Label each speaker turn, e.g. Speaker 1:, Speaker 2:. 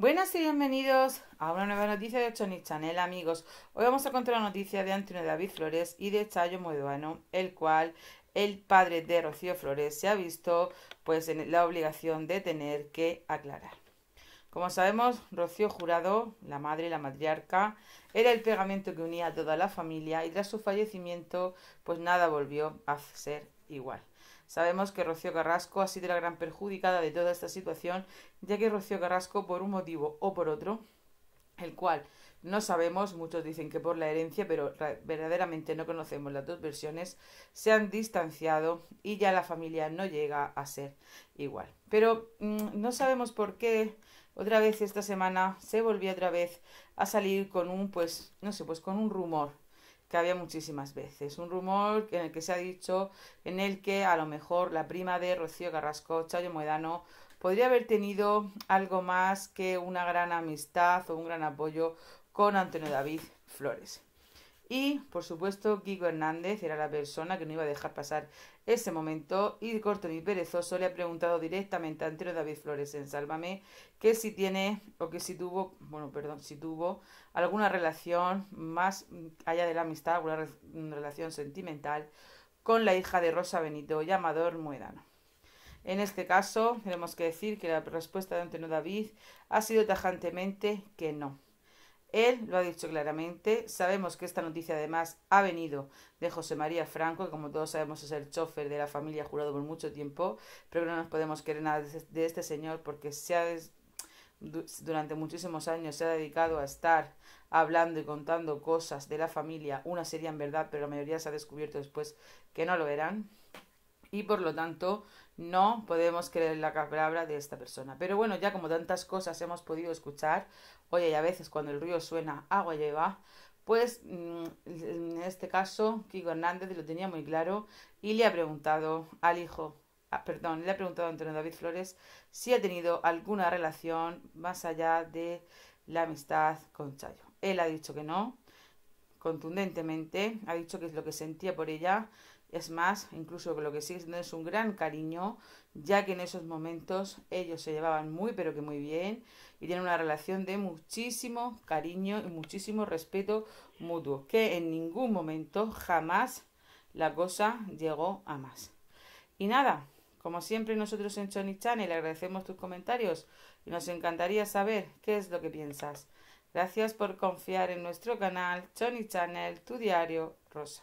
Speaker 1: Buenas y bienvenidos a una nueva noticia de ni Chanel, amigos. Hoy vamos a contar la noticia de Antonio David Flores y de Chayo Moduano, el cual el padre de Rocío Flores se ha visto pues en la obligación de tener que aclarar. Como sabemos, Rocío Jurado, la madre y la matriarca, era el pegamento que unía a toda la familia y tras su fallecimiento, pues nada volvió a ser igual. Sabemos que Rocío Carrasco ha sido la gran perjudicada de toda esta situación, ya que Rocío Carrasco, por un motivo o por otro, el cual no sabemos, muchos dicen que por la herencia, pero verdaderamente no conocemos las dos versiones, se han distanciado y ya la familia no llega a ser igual. Pero mm, no sabemos por qué otra vez esta semana se volvió otra vez a salir con un pues no sé, pues con un rumor que había muchísimas veces. Un rumor en el que se ha dicho en el que a lo mejor la prima de Rocío Carrasco, Chayo Moedano, podría haber tenido algo más que una gran amistad o un gran apoyo con Antonio David Flores. Y, por supuesto, Kiko Hernández era la persona que no iba a dejar pasar ese momento y corto y perezoso le ha preguntado directamente a Antonio David Flores en Sálvame que si tiene o que si tuvo, bueno, perdón, si tuvo alguna relación más allá de la amistad, alguna relación sentimental con la hija de Rosa Benito, llamador Muedano. En este caso, tenemos que decir que la respuesta de Antonio David ha sido tajantemente que no. Él lo ha dicho claramente. Sabemos que esta noticia además ha venido de José María Franco, que como todos sabemos es el chofer de la familia jurado por mucho tiempo, pero no nos podemos querer nada de este, este señor porque se ha durante muchísimos años se ha dedicado a estar hablando y contando cosas de la familia. una serie en verdad, pero la mayoría se ha descubierto después que no lo eran y por lo tanto no podemos creer la palabra de esta persona. Pero bueno, ya como tantas cosas hemos podido escuchar, oye, y a veces cuando el río suena, agua lleva, pues mm, en este caso Kiko Hernández lo tenía muy claro y le ha preguntado al hijo, ah, perdón, le ha preguntado a Antonio David Flores si ha tenido alguna relación más allá de la amistad con Chayo. Él ha dicho que no, contundentemente, ha dicho que es lo que sentía por ella es más, incluso que lo que sí no es un gran cariño, ya que en esos momentos ellos se llevaban muy pero que muy bien y tienen una relación de muchísimo cariño y muchísimo respeto mutuo, que en ningún momento jamás la cosa llegó a más. Y nada, como siempre nosotros en Chony Channel agradecemos tus comentarios y nos encantaría saber qué es lo que piensas. Gracias por confiar en nuestro canal Chony Channel, tu diario rosa.